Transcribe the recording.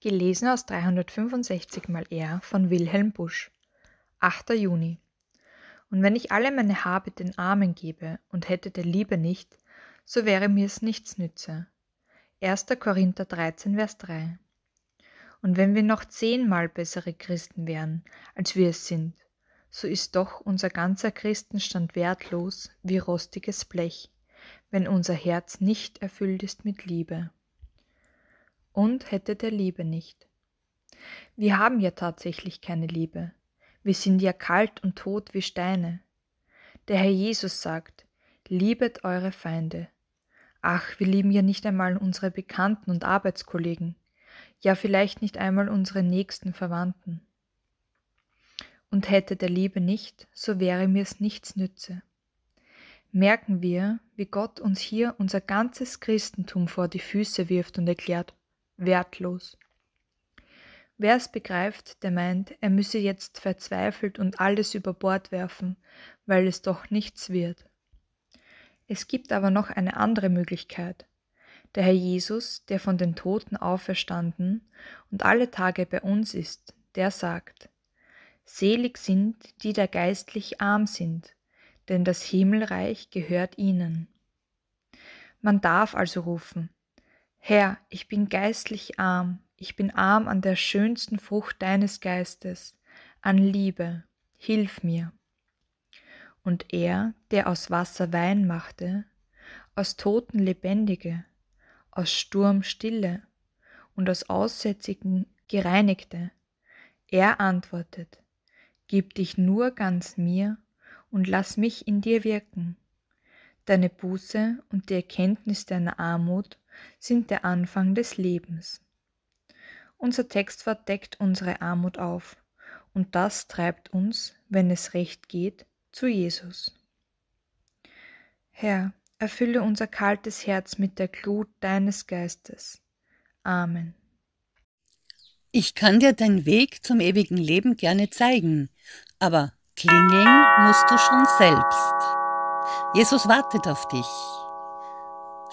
Gelesen aus 365 mal R von Wilhelm Busch. 8. Juni. Und wenn ich alle meine Habe den Armen gebe und hätte der Liebe nicht, so wäre mir's nichts nütze. 1. Korinther 13, Vers 3. Und wenn wir noch zehnmal bessere Christen wären, als wir es sind, so ist doch unser ganzer Christenstand wertlos wie rostiges Blech, wenn unser Herz nicht erfüllt ist mit Liebe und hätte der Liebe nicht. Wir haben ja tatsächlich keine Liebe. Wir sind ja kalt und tot wie Steine. Der Herr Jesus sagt, liebet eure Feinde. Ach, wir lieben ja nicht einmal unsere Bekannten und Arbeitskollegen, ja vielleicht nicht einmal unsere nächsten Verwandten. Und hätte der Liebe nicht, so wäre mir's nichts nütze. Merken wir, wie Gott uns hier unser ganzes Christentum vor die Füße wirft und erklärt, wertlos. Wer es begreift, der meint, er müsse jetzt verzweifelt und alles über Bord werfen, weil es doch nichts wird. Es gibt aber noch eine andere Möglichkeit. Der Herr Jesus, der von den Toten auferstanden und alle Tage bei uns ist, der sagt, Selig sind, die da geistlich arm sind, denn das Himmelreich gehört ihnen. Man darf also rufen, Herr, ich bin geistlich arm, ich bin arm an der schönsten Frucht deines Geistes, an Liebe, hilf mir. Und er, der aus Wasser Wein machte, aus Toten Lebendige, aus Sturm Stille und aus Aussätzigen Gereinigte, er antwortet, Gib dich nur ganz mir und lass mich in dir wirken. Deine Buße und die Erkenntnis deiner Armut sind der Anfang des Lebens. Unser Textwort deckt unsere Armut auf und das treibt uns, wenn es recht geht, zu Jesus. Herr, erfülle unser kaltes Herz mit der Glut deines Geistes. Amen. Ich kann dir deinen Weg zum ewigen Leben gerne zeigen, aber klingeln musst du schon selbst. Jesus wartet auf dich.